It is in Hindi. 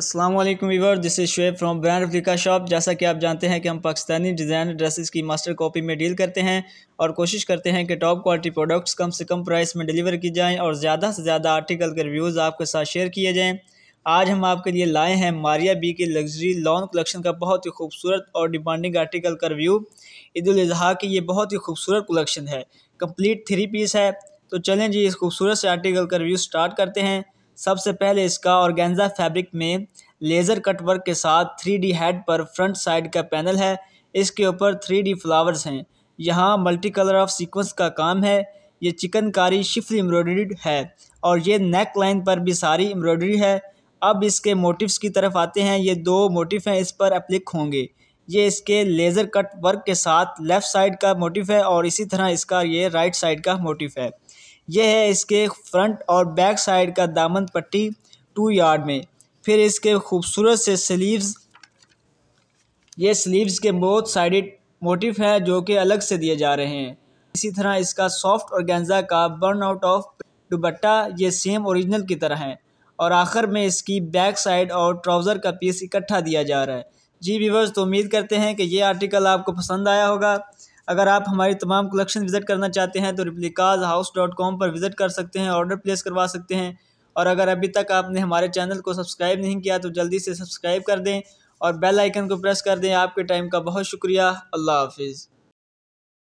अस्सलाम वालेकुम viewer this is Shoaib from brand Africa shop जैसा कि आप जानते हैं कि हम पाकिस्तानी डिज़ाइनर ड्रेसेस की मास्टर कॉपी में डील करते हैं और कोशिश करते हैं कि टॉप क्वालिटी प्रोडक्ट्स कम से कम प्राइस में डिलीवर की जाएं और ज़्यादा से ज़्यादा आर्टिकल के रिव्यूज़ आपके साथ शेयर किए जाएं आज हम आपके लिए लाए हैं मारिया बी के लग्जरी लॉन्ग कलेक्शन का बहुत ही खूबसूरत और डिमांडिंग आर्टिकल का रिव्यू ईद अजी की ये बहुत ही खूबसूरत कलेक्शन है कम्प्लीट थ्री पीस है तो चलें जी इस खूबसूरत से आर्टिकल का रिव्यू स्टार्ट करते हैं सबसे पहले इसका ऑर्गेन्जा फैब्रिक में लेज़र कटवर्क के साथ थ्री डी हेड पर फ्रंट साइड का पैनल है इसके ऊपर थ्री डी फ्लावर्स हैं यहाँ मल्टी कलर ऑफ सीक्वेंस का काम है ये चिकनकारी शिफ्ट एम्ब्रॉयड है और ये नेक लाइन पर भी सारी एम्ब्रॉयडरी है अब इसके मोटिव्स की तरफ आते हैं ये दो मोटिव हैं इस पर अप्लिक होंगे ये इसके लेज़र कट वर्क के साथ लेफ़्ट साइड का मोटिव है और इसी तरह इसका ये राइट साइड का मोटिव है यह है इसके फ्रंट और बैक साइड का दामन पट्टी टू यार्ड में फिर इसके खूबसूरत से स्लीव्स ये स्लीव्स के बहुत साइडेड मोटिफ हैं जो कि अलग से दिए जा रहे हैं इसी तरह इसका सॉफ्ट और गेंजा का बर्न आउट ऑफ दुबट्टा ये सेम ओरिजिनल की तरह है और आखिर में इसकी बैक साइड और ट्राउज़र का पीस इकट्ठा दिया जा रहा है जी व्यूवर्स तो उम्मीद करते हैं कि ये आर्टिकल आपको पसंद आया होगा अगर आप हमारी तमाम कलेक्शन विज़िट करना चाहते हैं तो रिप्लिकाज हाउस डॉट कॉम पर विज़िट कर सकते हैं ऑर्डर प्लेस करवा सकते हैं और अगर अभी तक आपने हमारे चैनल को सब्सक्राइब नहीं किया तो जल्दी से सब्सक्राइब कर दें और बेल आइकन को प्रेस कर दें आपके टाइम का बहुत शुक्रिया अल्लाह हाफिज़